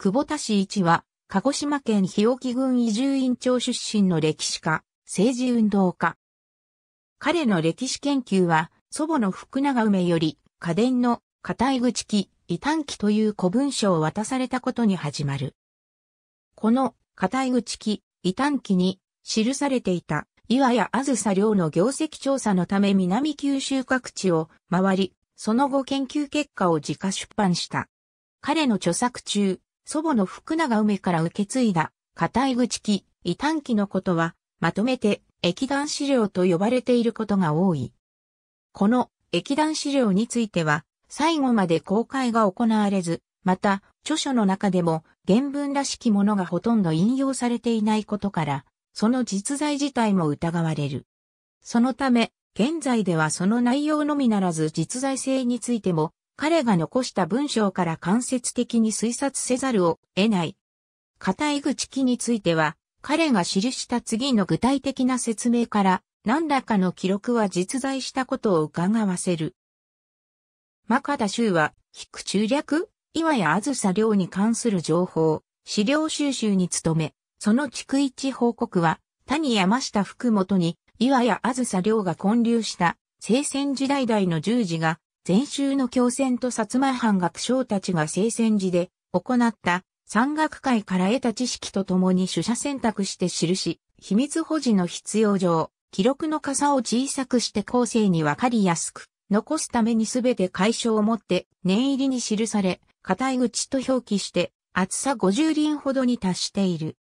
久保田氏一は、鹿児島県日置郡移住院長出身の歴史家、政治運動家。彼の歴史研究は、祖母の福永梅より、家電の、片井口記、異端記という古文書を渡されたことに始まる。この、片井口記、異端記に、記されていた、岩屋あずさ寮の業績調査のため南九州各地を回り、その後研究結果を自家出版した。彼の著作中、祖母の福永梅から受け継いだ、硬い口痴期、異端期のことは、まとめて、液団資料と呼ばれていることが多い。この、液団資料については、最後まで公開が行われず、また、著書の中でも原文らしきものがほとんど引用されていないことから、その実在自体も疑われる。そのため、現在ではその内容のみならず実在性についても彼が残した文章から間接的に推察せざるを得ない。片井口記については、彼が記した次の具体的な説明から何らかの記録は実在したことを伺わせる。カダ州は、引く中略、岩やあずさ漁に関する情報、資料収集に努め、その逐一報告は、谷山下福本に、岩やあずさ漁が混流した、聖戦時代代の十字が、前週の共戦と薩摩藩学生たちが聖戦時で行った山岳会から得た知識とともに取捨選択して記し、秘密保持の必要上、記録の傘を小さくして後世にわかりやすく、残すためにすべて解消をもって、念入りに記され、固い口と表記して、厚さ50輪ほどに達している。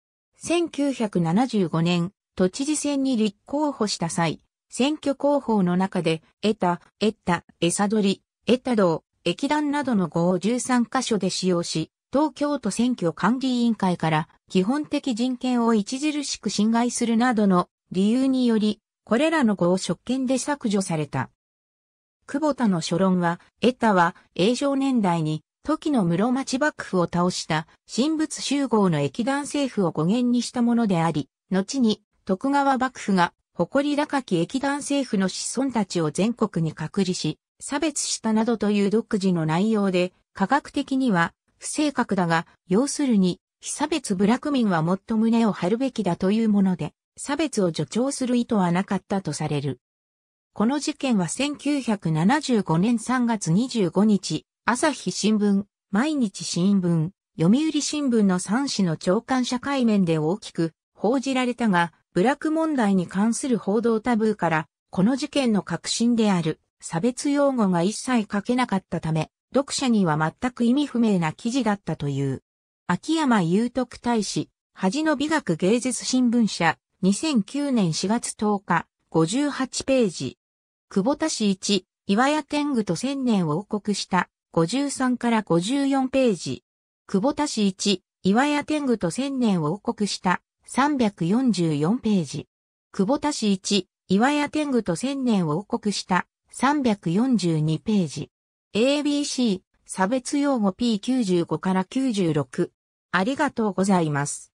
1975年、都知事選に立候補した際、選挙広報の中で、エた、エッタ、エサドリ、道、駅団などの語を13カ所で使用し、東京都選挙管理委員会から基本的人権を著しく侵害するなどの理由により、これらの語を職権で削除された。久保田の書論は、エたは、永上年代に、時の室町幕府を倒した、神仏集合の駅団政府を語源にしたものであり、後に、徳川幕府が誇り高き駅団政府の子孫たちを全国に隔離し、差別したなどという独自の内容で、科学的には不正確だが、要するに、被差別部落民はもっと胸を張るべきだというもので、差別を助長する意図はなかったとされる。この事件は1975年3月25日、朝日新聞、毎日新聞、読売新聞の3紙の長官社会面で大きく報じられたが、部落問題に関する報道タブーから、この事件の核心である差別用語が一切書けなかったため、読者には全く意味不明な記事だったという。秋山祐徳大使、恥の美学芸術新聞社、2009年4月10日、58ページ。久保田市1、岩屋天狗と千年を王国した、53から54ページ。久保田市1、岩屋天狗と千年を王国した、344ページ。久保田氏1、岩屋天狗と千年を王国した342ページ。ABC、差別用語 P95 から96。ありがとうございます。